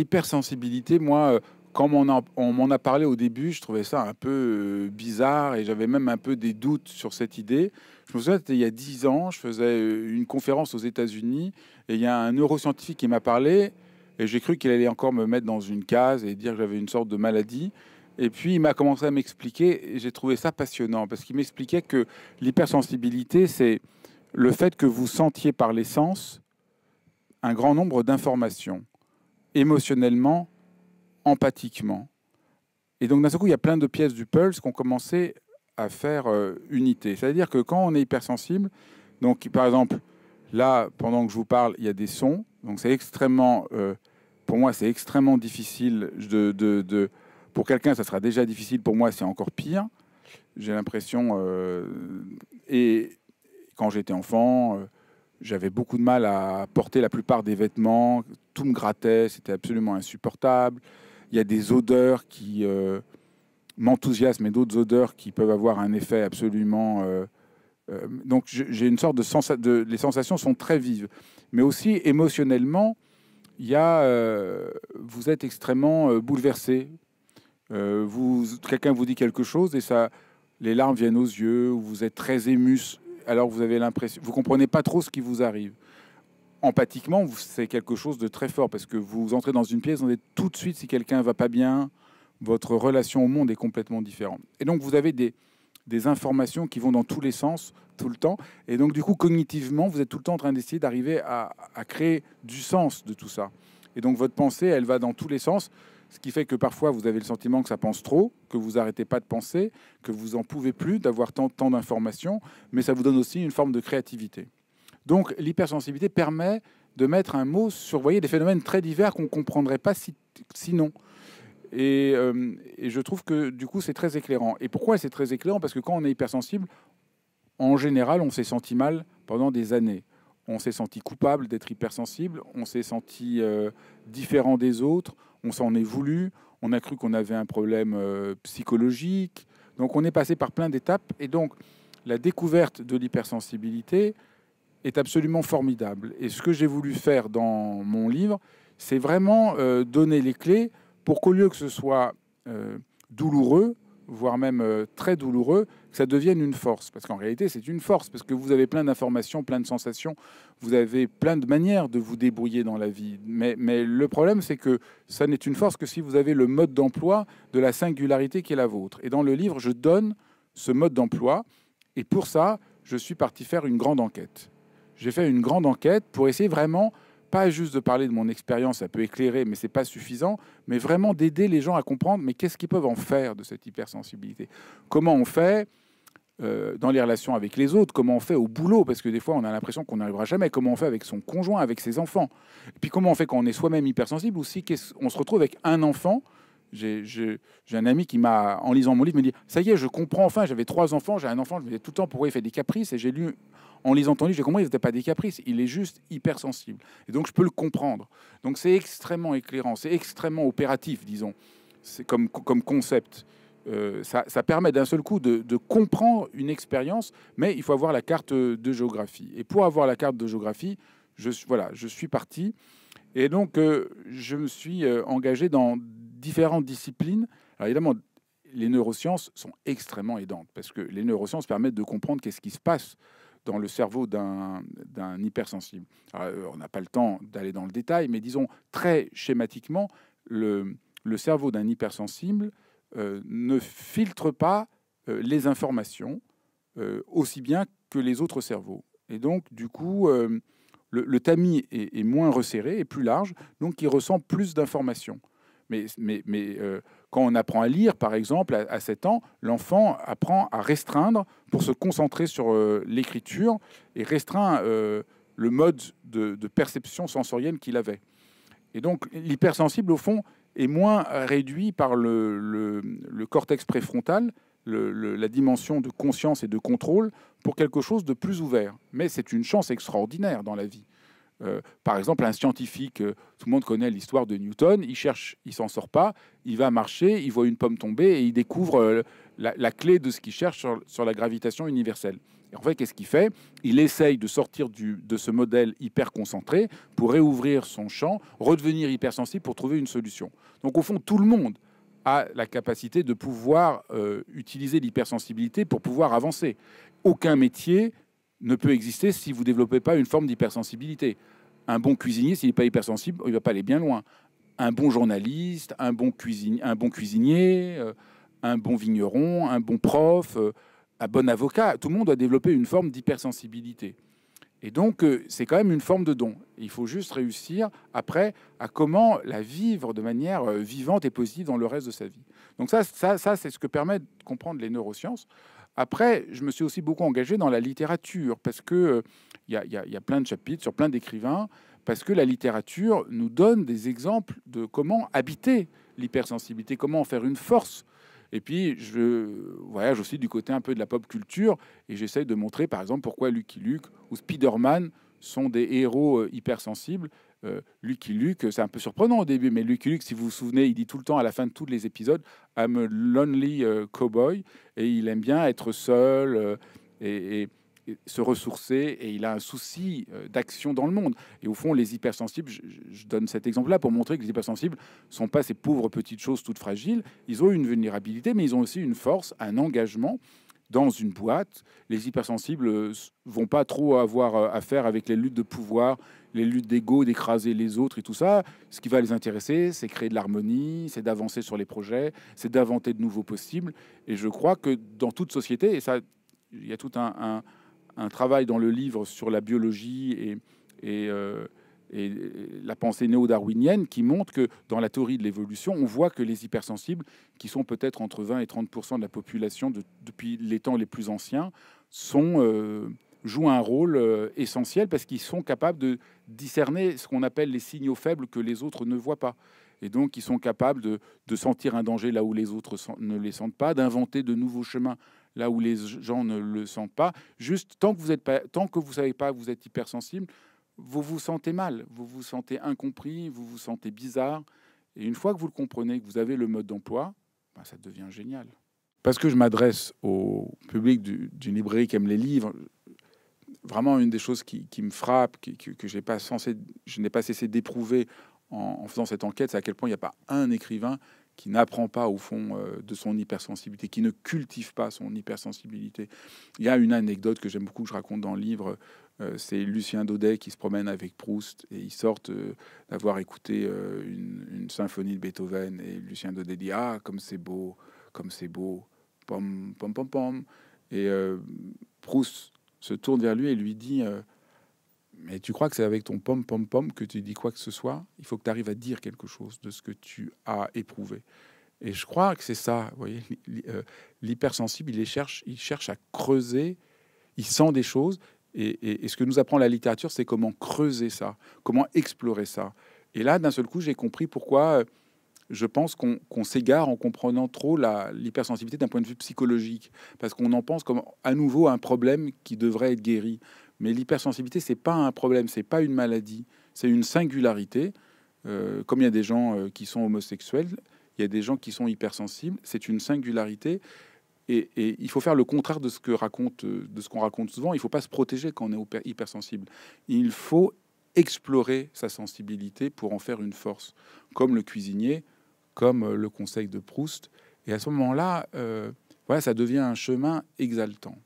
l'hypersensibilité, moi, euh, quand on m'en a, parlé au début, je trouvais ça un peu euh, bizarre et j'avais même un peu des doutes sur cette idée. Je me souviens, c'était il y a dix ans, je faisais euh, une conférence aux États-Unis et il y a un neuroscientifique qui m'a parlé et j'ai cru qu'il allait encore me mettre dans une case et dire que j'avais une sorte de maladie. Et puis il m'a commencé à m'expliquer et j'ai trouvé ça passionnant parce qu'il m'expliquait que l'hypersensibilité, c'est le fait que vous sentiez par les sens un grand nombre d'informations émotionnellement, empathiquement. Et donc d'un seul coup, il y a plein de pièces du pulse ont commencé à faire euh, unité. C'est-à-dire que quand on est hypersensible, donc par exemple, là, pendant que je vous parle, il y a des sons. Donc c'est extrêmement, euh, pour moi, c'est extrêmement difficile de, pour quelqu'un, ça sera déjà difficile. Pour moi, c'est encore pire. J'ai l'impression. Euh, et quand j'étais enfant, j'avais beaucoup de mal à porter la plupart des vêtements, tout me grattait, c'était absolument insupportable. Il y a des odeurs qui euh, m'enthousiasment et d'autres odeurs qui peuvent avoir un effet absolument. Euh, euh, donc j'ai une sorte de, de, Les sensations sont très vives. Mais aussi émotionnellement, il y a, vous êtes extrêmement bouleversé. vous, Quelqu'un vous dit quelque chose et ça, les larmes viennent aux yeux, vous êtes très ému. Alors vous avez l'impression. Vous comprenez pas trop ce qui vous arrive empathiquement, c'est quelque chose de très fort parce que vous entrez dans une pièce, vous êtes tout de suite si quelqu'un va pas bien, votre relation au monde est complètement différente. Et donc vous avez des, informations qui vont dans tous les sens tout le temps. Et donc du coup, cognitivement, vous êtes tout le temps en train d'essayer d'arriver à, créer du sens de tout ça. Et donc votre pensée, elle va dans tous les sens, ce qui fait que parfois vous avez le sentiment que ça pense trop, que vous n'arrêtez pas de penser, que vous en pouvez plus d'avoir tant d'informations, mais ça vous donne aussi une forme de créativité. Donc l'hypersensibilité permet de mettre un mot sur voyez, des phénomènes très divers qu'on ne comprendrait pas sinon. Euh, et, je trouve que du coup, c'est très éclairant. Et pourquoi c'est très éclairant Parce que quand on est hypersensible, en général, on s'est senti mal pendant des années. On s'est senti coupable d'être hypersensible, on s'est senti euh, différent des autres, on s'en est voulu, on a cru qu'on avait un problème euh, psychologique. Donc on est passé par plein d'étapes. Et donc, la découverte de l'hypersensibilité, est absolument formidable. Et ce que j'ai voulu faire dans mon livre, c'est vraiment euh, donner les clés pour qu'au lieu que ce soit euh, douloureux, voire même euh, très douloureux, que ça devienne une force. Parce qu'en réalité, c'est une force, parce que vous avez plein d'informations, plein de sensations, vous avez plein de manières de vous débrouiller dans la vie. Mais, mais le problème, c'est que ça n'est une force que si vous avez le mode d'emploi de la singularité qui est la vôtre. Et dans le livre, je donne ce mode d'emploi, et pour ça, je suis parti faire une grande enquête j'ai fait une grande enquête pour essayer vraiment pas juste de parler de mon expérience, ça peut éclairer, mais c'est pas suffisant, mais vraiment d'aider les gens à comprendre, mais qu'est-ce qu'ils peuvent en faire de cette hypersensibilité Comment on fait euh, dans les relations avec les autres, comment on fait au boulot, parce que des fois on a l'impression qu'on n'arrivera jamais, comment on fait avec son conjoint, avec ses enfants, et puis comment on fait quand on est soi-même hypersensible, aussi qu'on se retrouve avec un enfant j'ai un ami qui m'a, en lisant mon livre, me dit Ça y est, je comprends enfin. J'avais trois enfants, j'ai un enfant, je me disais tout le temps pourquoi il fait des caprices. Et j'ai lu, en lisant ton livre, j'ai compris il n'était pas des caprices. Il est juste hypersensible. Et donc, je peux le comprendre. Donc, c'est extrêmement éclairant, c'est extrêmement opératif, disons, c'est comme, comme concept. Euh, ça, ça, permet d'un seul coup de, comprendre une expérience, mais il faut avoir la carte de géographie. Et pour avoir la carte de géographie, je, voilà, je suis parti. Et donc, euh, je me suis euh, engagé dans différentes disciplines. Alors évidemment, les neurosciences sont extrêmement aidantes parce que les neurosciences permettent de comprendre qu'est-ce qui se passe dans le cerveau d'un hypersensible. Euh, on n'a pas le temps d'aller dans le détail, mais disons très schématiquement, le, cerveau d'un hypersensible euh, ne filtre pas euh, les informations aussi bien que les autres cerveaux. Et donc, du coup, le, tamis est, est, moins resserré et plus large, donc il ressent plus d'informations. Mais, euh, quand on apprend à lire, par exemple, à, 7 ans, l'enfant apprend à restreindre pour se concentrer sur euh, l'écriture et restreint euh, le mode de, perception sensorielle qu'il avait. Et donc l'hypersensible, au fond, est moins réduit par le, cortex préfrontal, la dimension de conscience et de contrôle pour quelque chose de plus ouvert. Mais c'est une chance extraordinaire dans la vie. Euh, par exemple, un scientifique, euh, tout le monde connaît l'histoire de Newton, il cherche, il s'en sort pas, il va marcher, il voit une pomme tomber et il découvre euh, la, clé de ce qu'il cherche sur, la gravitation universelle. en fait, qu'est-ce qu'il fait Il essaye de sortir de ce modèle hyper concentré pour réouvrir son champ, redevenir hypersensible pour trouver une solution. Donc au fond, tout le monde a la capacité de pouvoir utiliser l'hypersensibilité pour pouvoir avancer. Aucun métier ne peut exister si vous ne développez pas une forme d'hypersensibilité. Un bon cuisinier, s'il n'est pas hypersensible, il ne va pas aller bien loin. Un bon journaliste, un bon, cuisinier, un bon euh, vigneron, un bon prof, euh, un bon avocat, tout le monde doit développer une forme d'hypersensibilité. Et donc, euh, c'est quand même une forme de don. Il faut juste réussir après à comment la vivre de manière euh, vivante et positive dans le reste de sa vie. Donc ça, ça, ça c'est ce que permet de comprendre les neurosciences. Après, je me suis aussi beaucoup engagé dans la littérature parce que euh, il y, y, a plein de chapitres sur plein d'écrivains parce que la littérature nous donne des exemples de comment habiter l'hypersensibilité, comment en faire une force. Et puis, je, voyage aussi du côté un peu de la pop culture. Et j'essaye de montrer, par exemple, pourquoi Lucky Luke ou Spider-Man sont des héros euh, hypersensibles. Euh, Lucky Luke, c'est un peu surprenant au début, mais Lucky Luke, si vous vous souvenez, il dit tout le temps à la fin de tous les épisodes I'm a lonely euh, cowboy. Et il aime bien être seul. et, et se ressourcer et il a un souci euh, d'action dans le monde. Et au fond, les hypersensibles, je, donne cet exemple-là pour montrer que les hypersensibles ne sont pas ces pauvres petites choses toutes fragiles. Ils ont une vulnérabilité, mais ils ont aussi une force, un engagement dans une boîte. Les hypersensibles euh, vont pas trop avoir euh, affaire avec les luttes de pouvoir, les luttes d'ego, d'écraser les autres et tout ça. Ce qui va les intéresser, c'est créer de l'harmonie, c'est d'avancer sur les projets, c'est d'inventer de nouveaux possibles. Et je crois que dans toute société, et ça, il y a tout un un travail dans le livre sur la biologie euh, et, la pensée néo-darwinienne qui montre que dans la théorie de l'évolution, on voit que les hypersensibles, qui sont peut-être entre 20 et 30 de la population depuis les temps les plus anciens, euh, jouent un rôle euh, essentiel parce qu'ils sont capables de discerner ce qu'on appelle les signaux faibles que les autres ne voient pas et donc ils sont capables de, de, sentir un danger là où les autres ne les sentent pas, d'inventer de nouveaux chemins là où les gens ne le sentent pas. Juste tant que vous êtes pas, tant que vous savez pas, vous êtes hypersensible, vous vous sentez mal, vous vous sentez incompris, vous vous sentez bizarre. Et une fois que vous le comprenez, que vous avez le mode d'emploi, bah, ça devient génial. Parce que je m'adresse au public d'une du, librairie qui aime les livres, vraiment une des choses qui, me frappe, que, je n'ai pas cessé d'éprouver en, en, faisant cette enquête, c'est à quel point il n'y a pas un écrivain qui n'apprend pas au fond euh, de son hypersensibilité, qui ne cultive pas son hypersensibilité. Il y a une anecdote que j'aime beaucoup, que je raconte dans le livre, euh, c'est Lucien Daudet qui se promène avec Proust et ils sortent euh, d'avoir écouté une, une, symphonie de Beethoven et Lucien Daudet dit ah comme c'est beau, comme c'est beau, pom pom pom pom et Proust se tourne vers lui et lui dit mais tu crois que c'est avec ton pom-pom-pom que tu dis quoi que ce soit Il faut que tu arrives à dire quelque chose de ce que tu as éprouvé. Et je crois que c'est ça, vous voyez, euh, l'hypersensible, il, cherche, il cherche à creuser, il sent des choses, et, ce que nous apprend la littérature, c'est comment creuser ça, comment explorer ça. Et là, d'un seul coup, j'ai compris pourquoi euh, je pense qu'on s'égare en comprenant trop l'hypersensibilité d'un point de vue psychologique, parce qu'on en pense comme à nouveau un problème qui devrait être guéri. Mais l'hypersensibilité, c'est pas un problème, c'est pas une maladie, c'est une singularité. Euh, comme il y a des gens euh, qui sont homosexuels, il y a des gens qui sont hypersensibles, c'est une singularité. Et, il faut faire le contraire de ce que raconte, euh, de ce qu'on raconte souvent. Il ne faut pas se protéger quand on est hypersensible. Il faut explorer sa sensibilité pour en faire une force, comme le cuisinier, comme le conseil de Proust. Et à ce moment-là, voilà, ça devient un chemin exaltant.